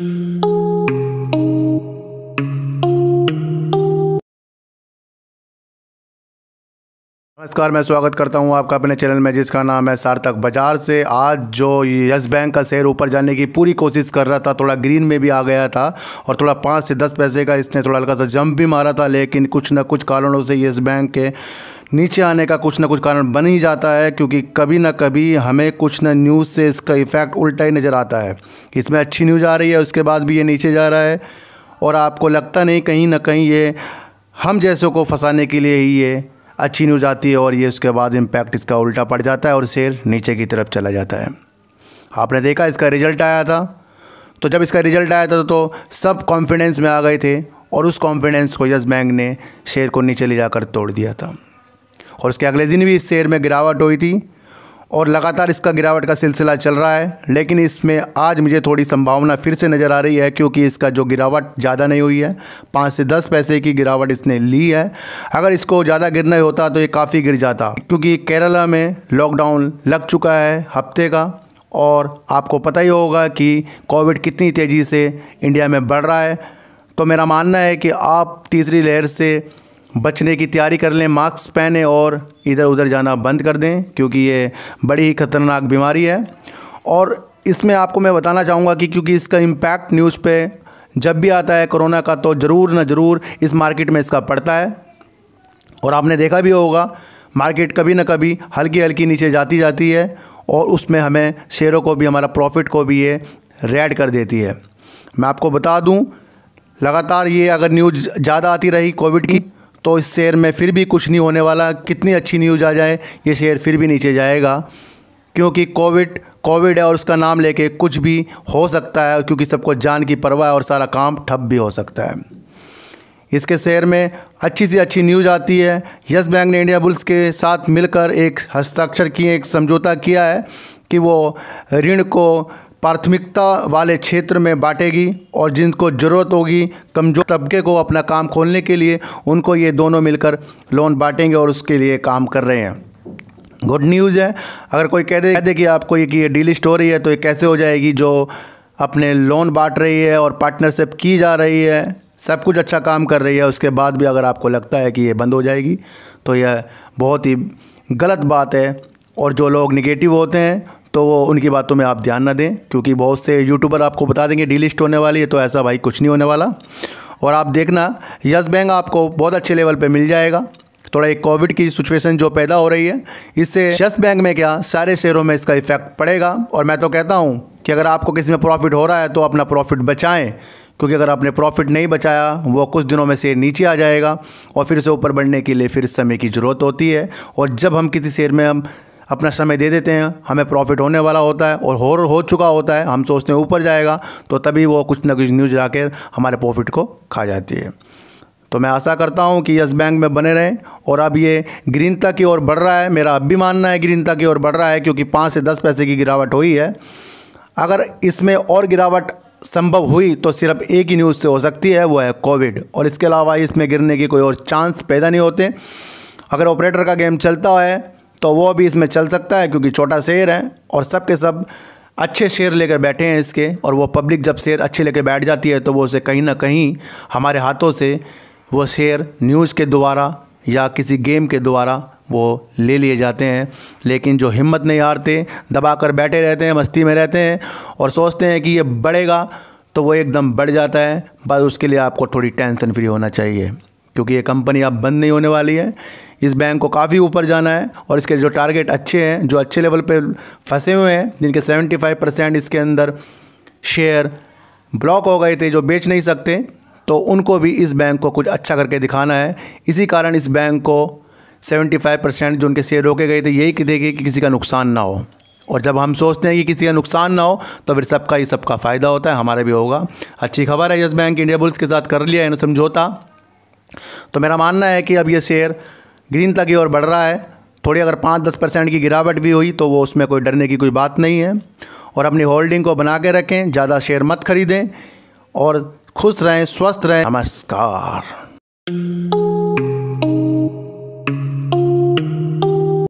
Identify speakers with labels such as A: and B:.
A: Mm-hmm. नमस्कार मैं स्वागत करता हूं आपका अपने चैनल में जिसका नाम है सार्थक बाजार से आज जो यस बैंक का शेयर ऊपर जाने की पूरी कोशिश कर रहा था थोड़ा ग्रीन में भी आ गया था और थोड़ा पाँच से दस पैसे का इसने थोड़ा हल्का सा जंप भी मारा था लेकिन कुछ ना कुछ कारणों से यस बैंक के नीचे आने का कुछ ना कुछ कारण बन ही जाता है क्योंकि कभी ना कभी हमें कुछ ना न्यूज़ से इसका इफ़ेक्ट उल्टा ही नज़र आता है इसमें अच्छी न्यूज़ आ रही है उसके बाद भी ये नीचे जा रहा है और आपको लगता नहीं कहीं ना कहीं ये हम जैसों को फंसाने के लिए ही ये अच्छी न्यूज़ आती है और ये उसके बाद इम्पैक्ट इसका उल्टा पड़ जाता है और शेयर नीचे की तरफ चला जाता है आपने देखा इसका रिजल्ट आया था तो जब इसका रिजल्ट आया था तो, तो सब कॉन्फिडेंस में आ गए थे और उस कॉन्फिडेंस को यस बैंक ने शेयर को नीचे ले जाकर तोड़ दिया था और उसके अगले दिन भी इस शेयर में गिरावट हुई थी और लगातार इसका गिरावट का सिलसिला चल रहा है लेकिन इसमें आज मुझे थोड़ी संभावना फिर से नज़र आ रही है क्योंकि इसका जो गिरावट ज़्यादा नहीं हुई है पाँच से दस पैसे की गिरावट इसने ली है अगर इसको ज़्यादा गिरना होता तो ये काफ़ी गिर जाता क्योंकि केरला में लॉकडाउन लग चुका है हफ्ते का और आपको पता ही होगा कि कोविड कितनी तेज़ी से इंडिया में बढ़ रहा है तो मेरा मानना है कि आप तीसरी लहर से बचने की तैयारी कर लें मास्क पहने और इधर उधर जाना बंद कर दें क्योंकि ये बड़ी ही ख़तरनाक बीमारी है और इसमें आपको मैं बताना चाहूँगा कि क्योंकि इसका इम्पैक्ट न्यूज़ पे जब भी आता है कोरोना का तो ज़रूर ना ज़रूर इस मार्केट में इसका पड़ता है और आपने देखा भी होगा मार्केट कभी ना कभी हल्की हल्की नीचे जाती जाती है और उसमें हमें शेयरों को भी हमारा प्रॉफिट को भी ये रेड कर देती है मैं आपको बता दूँ लगातार ये अगर न्यूज़ ज़्यादा आती रही कोविड की तो इस शेयर में फिर भी कुछ नहीं होने वाला कितनी अच्छी न्यूज़ आ जाए ये शेयर फिर भी नीचे जाएगा क्योंकि कोविड कोविड है और उसका नाम लेके कुछ भी हो सकता है क्योंकि सबको जान की परवाह है और सारा काम ठप भी हो सकता है इसके शेयर में अच्छी से अच्छी न्यूज़ आती है यस बैंक ने इंडिया बुल्स के साथ मिलकर एक हस्ताक्षर किए एक समझौता किया है कि वो ऋण को प्राथमिकता वाले क्षेत्र में बांटेगी और जिनको ज़रूरत होगी कमज़ोर तबके को अपना काम खोलने के लिए उनको ये दोनों मिलकर लोन बांटेंगे और उसके लिए काम कर रहे हैं गुड न्यूज़ है अगर कोई कह दे कह दे कि आपको ये कि ये डीलिस्ट हो रही है तो ये कैसे हो जाएगी जो अपने लोन बांट रही है और पार्टनरशिप की जा रही है सब कुछ अच्छा काम कर रही है उसके बाद भी अगर आपको लगता है कि ये बंद हो जाएगी तो यह बहुत ही गलत बात है और जो लोग निगेटिव होते हैं तो उनकी बातों में आप ध्यान ना दें क्योंकि बहुत से यूट्यूबर आपको बता देंगे डी होने वाली है तो ऐसा भाई कुछ नहीं होने वाला और आप देखना यस बैंक आपको बहुत अच्छे लेवल पर मिल जाएगा थोड़ा एक कोविड की सिचुएशन जो पैदा हो रही है इससे यस बैंक में क्या सारे शेयरों में इसका इफेक्ट पड़ेगा और मैं तो कहता हूँ कि अगर आपको किसी में प्रॉफिट हो रहा है तो अपना प्रॉफिट बचाएं क्योंकि अगर आपने प्रॉफिट नहीं बचाया वो कुछ दिनों में शेयर नीचे आ जाएगा और फिर से ऊपर बढ़ने के लिए फिर समय की ज़रूरत होती है और जब हम किसी शेयर में हम अपना समय दे देते हैं हमें प्रॉफिट होने वाला होता है और हो हो चुका होता है हम सोचते हैं ऊपर जाएगा तो तभी वो कुछ ना कुछ न्यूज़ ला हमारे प्रॉफिट को खा जाती है तो मैं आशा करता हूँ कि यस बैंक में बने रहें और अब ये ग्रीनता की ओर बढ़ रहा है मेरा अब भी मानना है ग्रीनता की ओर बढ़ रहा है क्योंकि पाँच से दस पैसे की गिरावट हुई है अगर इसमें और गिरावट संभव हुई तो सिर्फ एक ही न्यूज़ से हो सकती है वो है कोविड और इसके अलावा इसमें गिरने की कोई और चांस पैदा नहीं होते अगर ऑपरेटर का गेम चलता है तो वो भी इसमें चल सकता है क्योंकि छोटा शेयर है और सब के सब अच्छे शेयर लेकर बैठे हैं इसके और वो पब्लिक जब शेयर अच्छे लेकर बैठ जाती है तो वो उसे कहीं ना कहीं हमारे हाथों से वो शेयर न्यूज़ के द्वारा या किसी गेम के द्वारा वो ले लिए जाते हैं लेकिन जो हिम्मत नहीं हारते दबा कर बैठे रहते हैं मस्ती में रहते हैं और सोचते हैं कि ये बढ़ेगा तो वो एकदम बढ़ जाता है बस उसके लिए आपको थोड़ी टेंशन फ्री होना चाहिए क्योंकि ये कंपनी अब बंद नहीं होने वाली है इस बैंक को काफ़ी ऊपर जाना है और इसके जो टारगेट अच्छे हैं जो अच्छे लेवल पर फंसे हुए हैं जिनके 75 परसेंट इसके अंदर शेयर ब्लॉक हो गए थे जो बेच नहीं सकते तो उनको भी इस बैंक को कुछ अच्छा करके दिखाना है इसी कारण इस बैंक को 75 परसेंट जो उनके शेयर रोके गए थे यही देखिए कि किसी का नुकसान ना हो और जब हम सोचते हैं कि किसी का नुकसान ना हो तो फिर सबका ही सबका फ़ायदा होता है हमारा भी होगा अच्छी खबर है यस बैंक इंडिया बुल्स के साथ कर लिया है समझौता तो मेरा मानना है कि अब ये शेयर ग्रीन तक की ओर बढ़ रहा है थोड़ी अगर पाँच दस परसेंट की गिरावट भी हुई तो वो उसमें कोई डरने की कोई बात नहीं है और अपनी होल्डिंग को बना के रखें ज़्यादा शेयर मत खरीदें और खुश रहें स्वस्थ रहें नमस्कार